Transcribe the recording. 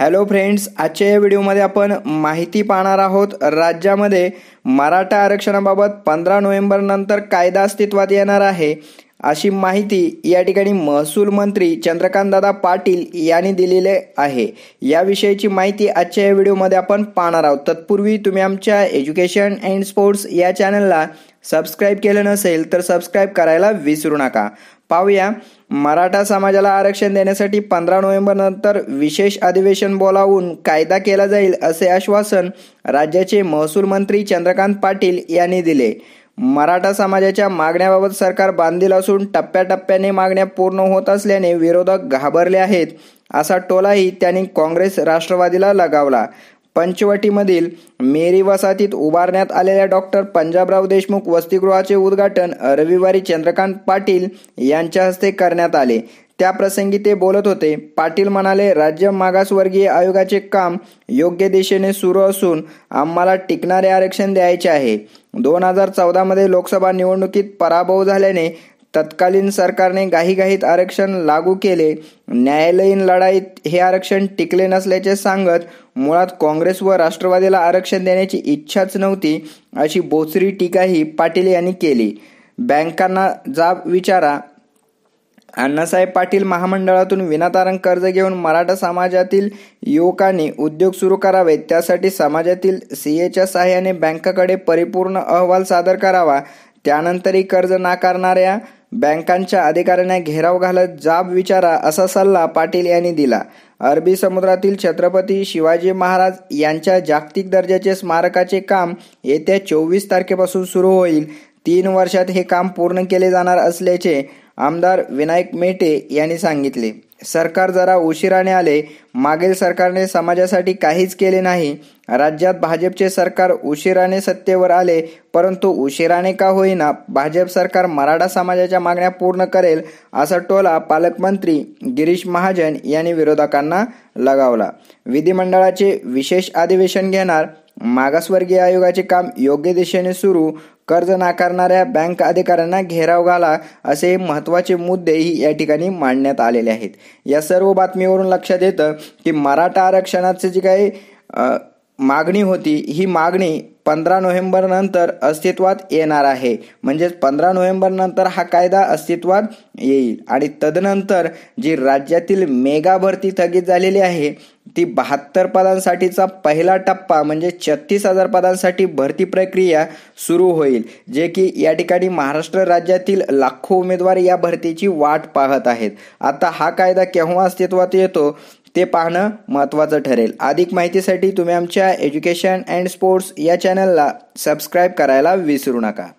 hello friends आजच्या या व्हिडिओमध्ये आपण माहिती पाहणार आहोत राज्यामध्ये मराठा आरक्षणाबाबत पंधरा नोव्हेंबरनंतर कायदा अस्तित्वात येणार आहे अशी माहिती या ठिकाणी महसूल मंत्री चंद्रकांतदादा पाटील यांनी दिलेले आहे याविषयीची माहिती आजच्या या व्हिडिओमध्ये आपण पाहणार आहोत तत्पूर्वी तुम्ही आमच्या एज्युकेशन अँड स्पोर्ट्स या चॅनलला सबस्क्राईब केलं नसेल तर सबस्क्राईब करायला विसरू नका पाहूया मराठा समाजाला आरक्षण देण्यासाठी पंधरा नोव्हेंबरनंतर विशेष अधिवेशन बोलावून कायदा केला जाईल असे आश्वासन राज्याचे महसूल मंत्री चंद्रकांत पाटील यांनी दिले मराठा समाजाच्या मागण्याबाबत सरकार बांधील असून टप्प्याटप्प्याने मागण्या पूर्ण होत असल्याने विरोधक घाबरले आहेत असा टोलाही त्यांनी काँग्रेस राष्ट्रवादीला लगावला पंचवटीमधील मेरी वसाहतीत उभारण्यात आलेल्या डॉक्टर पंजाबराव देशमुख वसतिगृहाचे उद्घाटन रविवारी चंद्रकांत पाटील यांच्या हस्ते करण्यात आले त्याप्रसंगी ते बोलत होते पाटील म्हणाले राज्य मागासवर्गीय आयोगाचे काम योग्य दिशेने सुरू असून आम्हाला टिकणारे आरक्षण द्यायचे आहे दोन हजार चौदामध्ये लोकसभा निवडणुकीत पराभव झाल्याने तत्कालीन सरकारने घाईघाईत आरक्षण लागू केले न्यायालयीन लढाईत हे आरक्षण टिकले नसल्याचे सांगत मुळात काँग्रेस व राष्ट्रवादीला आरक्षण देण्याची इच्छाच नव्हती अशी बोचरी टीकाही पाटील यांनी केली बँकांना जाब विचारा अण्णासाहेब पाटील महामंडळातून विनातारण कर्ज घेऊन मराठा समाजातील युवकांनी उद्योग सुरू करावेत त्यासाठी समाजातील सीएच्या सहाय्याने बँकाकडे परिपूर्ण अहवाल सादर करावा त्यानंतरही कर्ज नाकारणाऱ्या बँकांच्या अधिकाऱ्यांना घेराव घालत जाब विचारा असा सल्ला पाटील यांनी दिला अरबी समुद्रातील छत्रपती शिवाजी महाराज यांच्या जागतिक दर्जाचे स्मारकाचे काम येत्या चोवीस तारखेपासून सुरू होईल तीन वर्षात हे काम पूर्ण केले जाणार असल्याचे आमदार विनायक मेटे यांनी सांगितले सरकार जरा उशिराने आले मागील सरकारने समाजासाठी काहीच केले नाही राज्यात भाजपचे सरकार उशिराने सत्तेवर आले परंतु उशिराने का होईना भाजप सरकार मराठा समाजाच्या मागण्या पूर्ण करेल असा टोला पालकमंत्री गिरीश महाजन यांनी विरोधकांना लगावला विधिमंडळाचे विशेष अधिवेशन घेणार मागासवर्गीय आयोगाचे काम योग्य दिशेने सुरू कर्ज नाकारणाऱ्या बँक अधिकाऱ्यांना घेराव घाला असे महत्वाचे मुद्देही या ठिकाणी मांडण्यात आलेले आहेत या सर्व बातमीवरून लक्षात येतं की मराठा आरक्षणाचे जे काही मागणी होती ही मागणी पंधरा नंतर अस्तित्वात येणार आहे म्हणजेच पंधरा नंतर हा कायदा अस्तित्वात येईल आणि तदनंतर जी राज्यातील मेगा भरती स्थगित झालेली आहे ती बहात्तर पदांसाठीचा पहिला टप्पा म्हणजे छत्तीस हजार पदांसाठी भरती प्रक्रिया सुरू होईल जे की या ठिकाणी महाराष्ट्र राज्यातील लाखो उमेदवार या भरतीची वाट पाहत आहेत आता हा कायदा केव्हा अस्तित्वात येतो ते पाहणं महत्त्वाचं ठरेल अधिक माहितीसाठी तुम्ही आमच्या एज्युकेशन अँड स्पोर्ट्स या चॅनलला सबस्क्राईब करायला विसरू नका